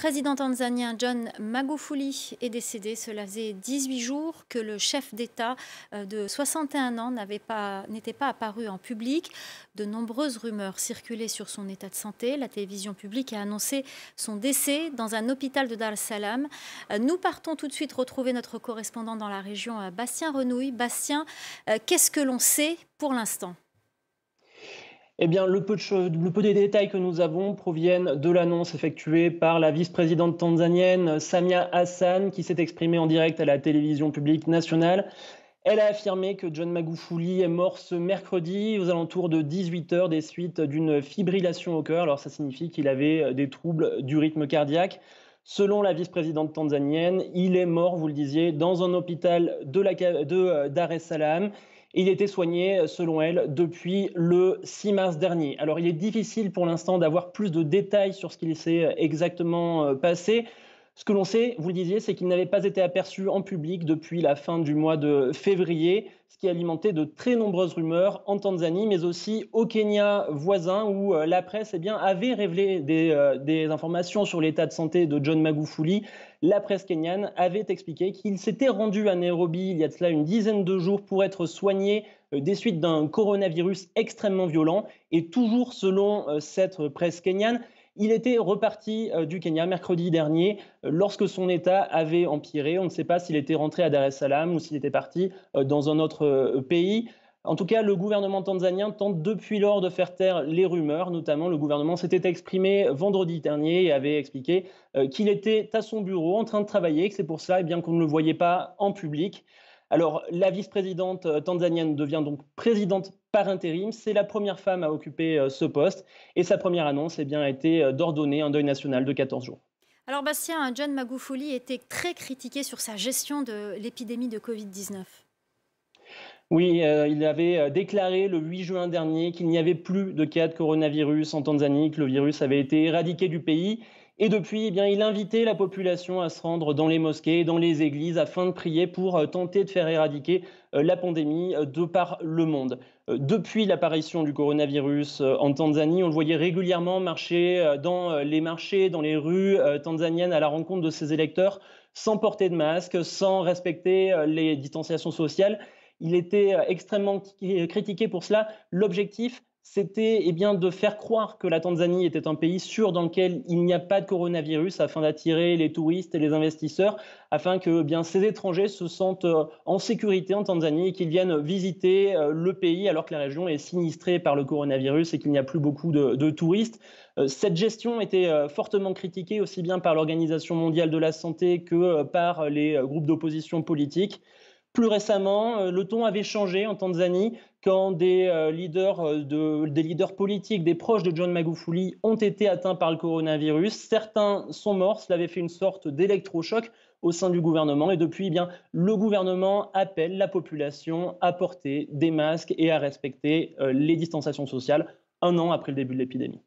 Le président tanzanien John Magufuli est décédé. Cela faisait 18 jours que le chef d'État euh, de 61 ans n'était pas apparu en public. De nombreuses rumeurs circulaient sur son état de santé. La télévision publique a annoncé son décès dans un hôpital de Dar es Salaam. Euh, nous partons tout de suite retrouver notre correspondant dans la région, euh, Bastien Renouille. Bastien, qu'est-ce que l'on sait pour l'instant eh bien, le peu, de, des détails que nous avons proviennent de l'annonce effectuée par la vice-présidente tanzanienne Samia Hassan, qui s'est exprimée en direct à la télévision publique nationale. Elle a affirmé que John Magufuli est mort ce mercredi aux alentours de 18h des suites d'une fibrillation au cœur. Alors ça signifie qu'il avait euh, des troubles du rythme cardiaque. Selon la vice-présidente tanzanienne, il est mort, vous le disiez, dans un hôpital de, la, euh, Dar es Salaam. Il était soigné, selon elle, depuis le 6 mars dernier. Alors, il est difficile pour l'instant d'avoir plus de détails sur ce qu'il s'est euh, exactement euh, passé. Ce que l'on sait, vous le disiez, c'est qu'il n'avait pas été aperçu en public depuis la fin du mois de février, ce qui alimentait de très nombreuses rumeurs en Tanzanie, mais aussi au Kenya voisin, où euh, la presse eh bien, avait révélé des, euh, des informations sur l'état de santé de John Magufuli. La presse kenyane avait expliqué qu'il s'était rendu à Nairobi il y a de cela une dizaine de jours pour être soigné euh, des suites d'un coronavirus extrêmement violent. Et toujours selon cette presse kenyane, il était reparti euh, du Kenya mercredi dernier euh, lorsque son état avait empiré. On ne sait pas s'il était rentré à Dar es Salaam ou s'il était parti euh, dans un autre pays. En tout cas, le gouvernement tanzanien tente depuis lors de faire taire les rumeurs. Notamment, le gouvernement s'était exprimé vendredi dernier et avait expliqué qu'il était à son bureau en train de travailler, que c'est pour ça eh bien qu'on ne le voyait pas en public. Alors, la vice-présidente euh, tanzanienne devient donc présidente par intérim. C'est la première femme à occuper euh, ce poste. Et sa première annonce eh bien, a été euh, d'ordonner un deuil national de 14 jours. Alors, Bastien, hein, John Magufuli était très critiqué sur sa gestion de l'épidémie de Covid-19. Oui, il avait déclaré le 8 juin dernier qu'il n'y avait plus de cas de coronavirus en Tanzanie, que le virus avait été éradiqué du pays. Et depuis, eh bien, il invitait la population à se rendre dans les mosquées, dans les églises, afin de prier pour euh, tenter de faire éradiquer euh, la pandémie euh, de par le monde. Depuis l'apparition du coronavirus en Tanzanie, on le voyait régulièrement marcher dans les marchés, dans les rues tanzaniennes à la rencontre de ses électeurs, sans porter de masque, sans respecter les distanciations sociales. Il était extrêmement critiqué pour cela. L'objectif, c'était eh bien, de faire croire que la Tanzanie était un pays sûr dans lequel il n'y a pas de coronavirus afin d'attirer les touristes et les investisseurs, afin que eh ces étrangers se sentent euh, en sécurité en Tanzanie et qu'ils viennent visiter euh, le pays alors que la région est sinistrée par le coronavirus et qu'il n'y a plus beaucoup de, de touristes. Euh, cette gestion était fortement critiquée aussi bien par l'Organisation mondiale de la santé que par les groupes d'opposition politique. Plus récemment, euh, le ton avait changé en Tanzanie quand euh, euh, des, leaders politiques, des proches de John Magufuli ont été atteints par le coronavirus. Certains sont morts, cela avait fait une sorte d'électrochoc au sein du gouvernement. Et depuis, eh bien, le gouvernement appelle la population à porter des masques et à respecter les distanciations sociales un an après le début de l'épidémie.